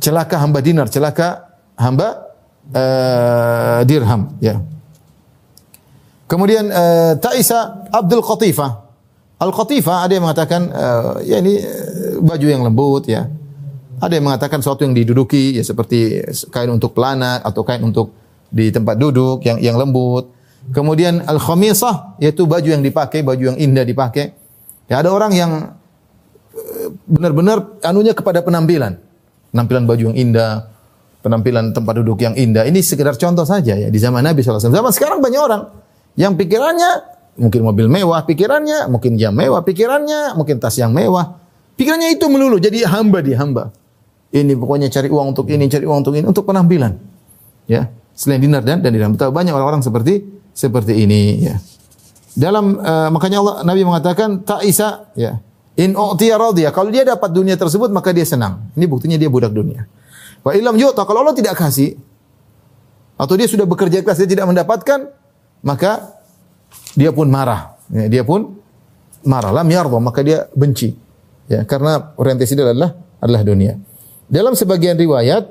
Celaka hamba dinar, celaka hamba Eh, dirham ya. Kemudian uh, Taisa Abdul Qatifah. Al Qatifah ada yang mengatakan uh, ya ini baju yang lembut ya. Ada yang mengatakan sesuatu yang diduduki ya seperti kain untuk pelana atau kain untuk di tempat duduk yang yang lembut. Kemudian al khamisah yaitu baju yang dipakai, baju yang indah dipakai. Ya ada orang yang benar-benar anunya kepada penampilan. Penampilan baju yang indah, penampilan tempat duduk yang indah. Ini sekedar contoh saja ya di zaman Nabi SAW. Zaman sekarang banyak orang yang pikirannya mungkin mobil mewah, pikirannya mungkin jam mewah, pikirannya mungkin tas yang mewah. Pikirannya itu melulu jadi hamba di hamba. Ini pokoknya cari uang untuk ini, cari uang untuk ini, untuk penampilan. Ya, selain dinar dan dan dinar. Betapa banyak orang-orang seperti seperti ini ya. Dalam uh, makanya Allah Nabi mengatakan tak isa ya. In u'tiya dia. Kalau dia dapat dunia tersebut maka dia senang. Ini buktinya dia budak dunia. Wa ilam yu'ta kalau Allah tidak kasih atau dia sudah bekerja keras dia tidak mendapatkan maka dia pun marah. Ya, dia pun marah lam yardha maka dia benci. Ya, karena orientasi dia adalah adalah dunia. Dalam sebagian riwayat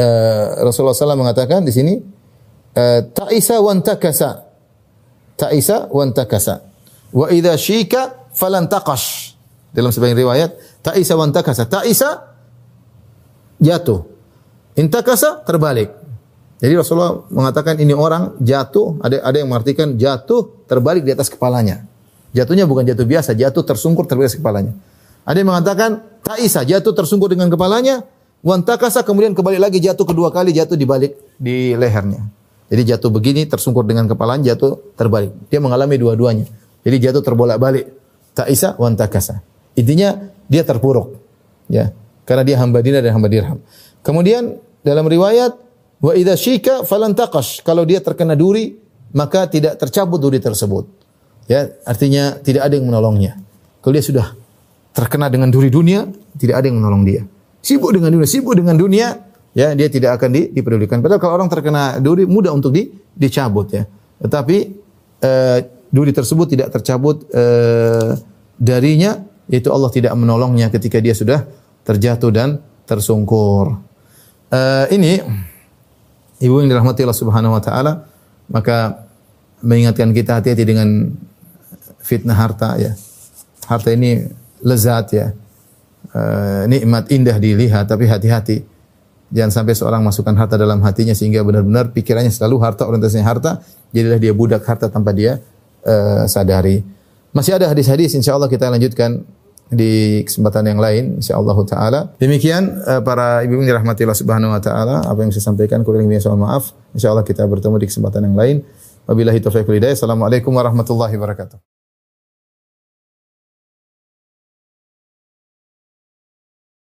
uh, Rasulullah SAW mengatakan di sini uh, ta'isa wan takasa. Ta'isa wan takasa. Wa idza syika falan taqash. Dalam sebagian riwayat ta'isa wan takasa. Ta'isa jatuh. Intakasa terbalik. Jadi Rasulullah mengatakan ini orang jatuh, ada ada yang mengartikan jatuh terbalik di atas kepalanya. Jatuhnya bukan jatuh biasa, jatuh tersungkur terbalik kepalanya. Ada yang mengatakan Taisa jatuh tersungkur dengan kepalanya, wantakasa kemudian kembali lagi jatuh kedua kali jatuh di balik di lehernya. Jadi jatuh begini tersungkur dengan kepalanya jatuh terbalik. Dia mengalami dua-duanya. Jadi jatuh terbolak-balik. Taisa wantakasa. Intinya dia terpuruk. Ya karena dia hamba dinar dan hamba dirham. Kemudian dalam riwayat wa idza syika falan kalau dia terkena duri maka tidak tercabut duri tersebut. Ya, artinya tidak ada yang menolongnya. Kalau dia sudah terkena dengan duri dunia, tidak ada yang menolong dia. Sibuk dengan dunia, sibuk dengan dunia, ya dia tidak akan di, dipedulikan. Padahal kalau orang terkena duri mudah untuk di, dicabut ya. Tetapi eh, duri tersebut tidak tercabut eh, darinya, yaitu Allah tidak menolongnya ketika dia sudah terjatuh dan tersungkur. Uh, ini ibu yang dirahmati Allah Subhanahu wa taala maka mengingatkan kita hati-hati dengan fitnah harta ya. Harta ini lezat ya. Uh, nikmat indah dilihat tapi hati-hati. Jangan sampai seorang masukkan harta dalam hatinya sehingga benar-benar pikirannya selalu harta, orientasinya harta, jadilah dia budak harta tanpa dia uh, sadari. Masih ada hadis-hadis insya Allah kita lanjutkan di kesempatan yang lain insyaallah taala. Demikian uh, para ibu yang dirahmati Allah Subhanahu wa taala, apa yang saya sampaikan kurang lebih mohon maaf. Insyaallah kita bertemu di kesempatan yang lain. Wabillahi taufiq wal hidayah. Assalamualaikum warahmatullahi wabarakatuh.